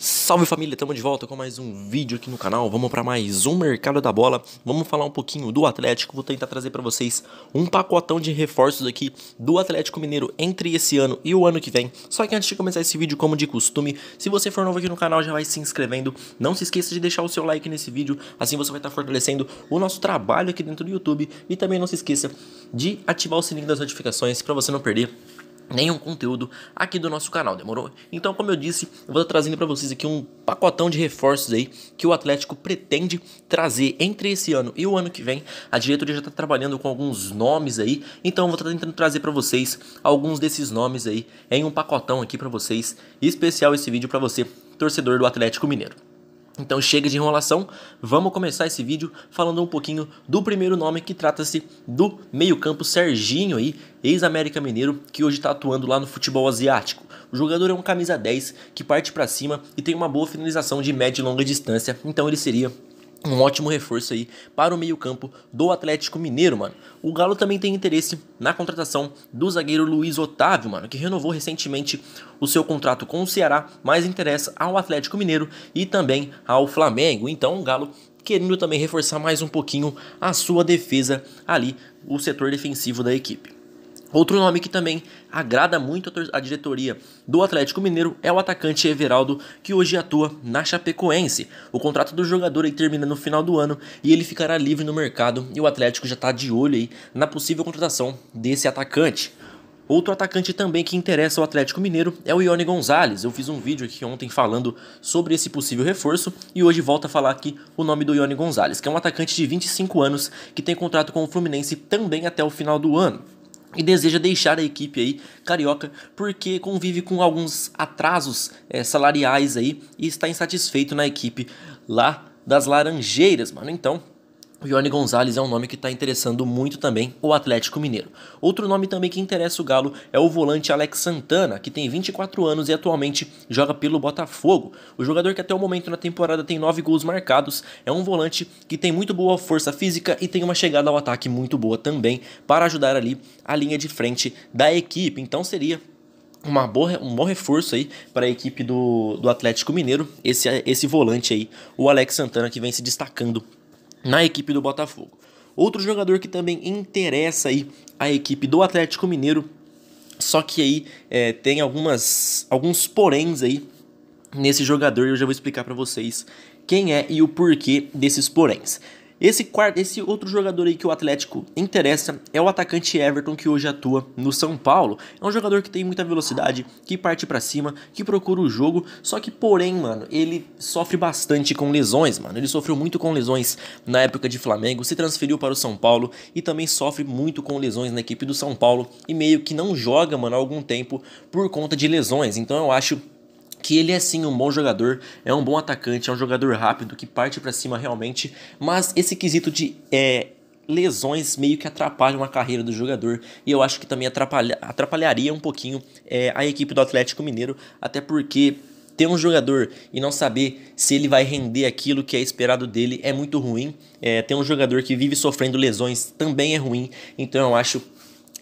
Salve família, estamos de volta com mais um vídeo aqui no canal. Vamos para mais um mercado da bola. Vamos falar um pouquinho do Atlético. Vou tentar trazer para vocês um pacotão de reforços aqui do Atlético Mineiro entre esse ano e o ano que vem. Só que antes de começar esse vídeo, como de costume, se você for novo aqui no canal, já vai se inscrevendo. Não se esqueça de deixar o seu like nesse vídeo, assim você vai estar tá fortalecendo o nosso trabalho aqui dentro do YouTube e também não se esqueça de ativar o sininho das notificações para você não perder nenhum conteúdo aqui do nosso canal, demorou? Então, como eu disse, eu vou trazendo para vocês aqui um pacotão de reforços aí que o Atlético pretende trazer entre esse ano e o ano que vem. A diretoria já está trabalhando com alguns nomes aí, então eu vou tá tentando trazer para vocês alguns desses nomes aí em um pacotão aqui para vocês, especial esse vídeo para você, torcedor do Atlético Mineiro. Então chega de enrolação, vamos começar esse vídeo falando um pouquinho do primeiro nome que trata-se do meio-campo Serginho aí, ex-América Mineiro, que hoje está atuando lá no futebol asiático. O jogador é um camisa 10 que parte para cima e tem uma boa finalização de média e longa distância, então ele seria um ótimo reforço aí para o meio-campo do Atlético Mineiro, mano. O Galo também tem interesse na contratação do zagueiro Luiz Otávio, mano, que renovou recentemente o seu contrato com o Ceará, mas interessa ao Atlético Mineiro e também ao Flamengo. Então, o Galo querendo também reforçar mais um pouquinho a sua defesa ali, o setor defensivo da equipe. Outro nome que também agrada muito a diretoria do Atlético Mineiro é o atacante Everaldo, que hoje atua na Chapecoense. O contrato do jogador aí termina no final do ano e ele ficará livre no mercado e o Atlético já está de olho aí na possível contratação desse atacante. Outro atacante também que interessa o Atlético Mineiro é o Ione Gonzalez. Eu fiz um vídeo aqui ontem falando sobre esse possível reforço e hoje volto a falar aqui o nome do Ione Gonzalez, que é um atacante de 25 anos que tem contrato com o Fluminense também até o final do ano e deseja deixar a equipe aí carioca porque convive com alguns atrasos é, salariais aí e está insatisfeito na equipe lá das Laranjeiras, mano. Então, Johnny Gonzalez é um nome que está interessando muito também o Atlético Mineiro. Outro nome também que interessa o Galo é o volante Alex Santana, que tem 24 anos e atualmente joga pelo Botafogo. O jogador que até o momento na temporada tem 9 gols marcados é um volante que tem muito boa força física e tem uma chegada ao ataque muito boa também para ajudar ali a linha de frente da equipe. Então seria uma boa, um bom reforço aí para a equipe do, do Atlético Mineiro, esse, esse volante aí, o Alex Santana, que vem se destacando na equipe do Botafogo. Outro jogador que também interessa aí a equipe do Atlético Mineiro, só que aí é, tem algumas alguns poréns aí nesse jogador e eu já vou explicar para vocês quem é e o porquê desses poréns. Esse, quarto, esse outro jogador aí que o Atlético interessa é o atacante Everton, que hoje atua no São Paulo. É um jogador que tem muita velocidade, que parte para cima, que procura o jogo, só que, porém, mano, ele sofre bastante com lesões, mano. Ele sofreu muito com lesões na época de Flamengo, se transferiu para o São Paulo e também sofre muito com lesões na equipe do São Paulo e meio que não joga, mano, há algum tempo por conta de lesões. Então eu acho que ele é sim um bom jogador, é um bom atacante, é um jogador rápido que parte para cima realmente, mas esse quesito de é, lesões meio que atrapalha a carreira do jogador e eu acho que também atrapalha, atrapalharia um pouquinho é, a equipe do Atlético Mineiro, até porque ter um jogador e não saber se ele vai render aquilo que é esperado dele é muito ruim. É, ter um jogador que vive sofrendo lesões também é ruim. Então eu acho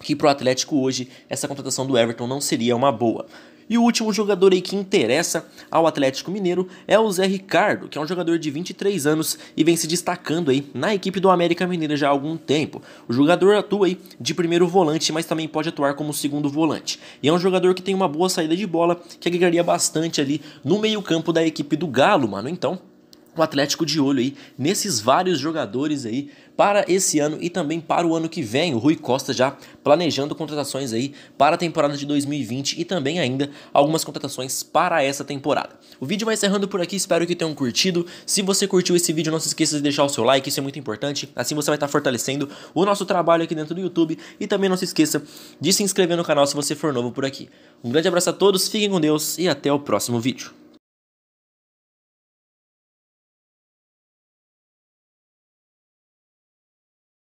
que pro Atlético hoje essa contratação do Everton não seria uma boa. E o último jogador aí que interessa ao Atlético Mineiro é o Zé Ricardo, que é um jogador de 23 anos e vem se destacando aí na equipe do América Mineiro já há algum tempo. O jogador atua aí de primeiro volante, mas também pode atuar como segundo volante. E é um jogador que tem uma boa saída de bola, que agregaria bastante ali no meio-campo da equipe do Galo, mano. Então, o Atlético de olho aí nesses vários jogadores aí para esse ano e também para o ano que vem. O Rui Costa já planejando contratações aí para a temporada de 2020 e também ainda algumas contratações para essa temporada. O vídeo vai encerrando por aqui, espero que tenham curtido. Se você curtiu esse vídeo, não se esqueça de deixar o seu like, isso é muito importante. Assim você vai estar fortalecendo o nosso trabalho aqui dentro do YouTube e também não se esqueça de se inscrever no canal se você for novo por aqui. Um grande abraço a todos, fiquem com Deus e até o próximo vídeo.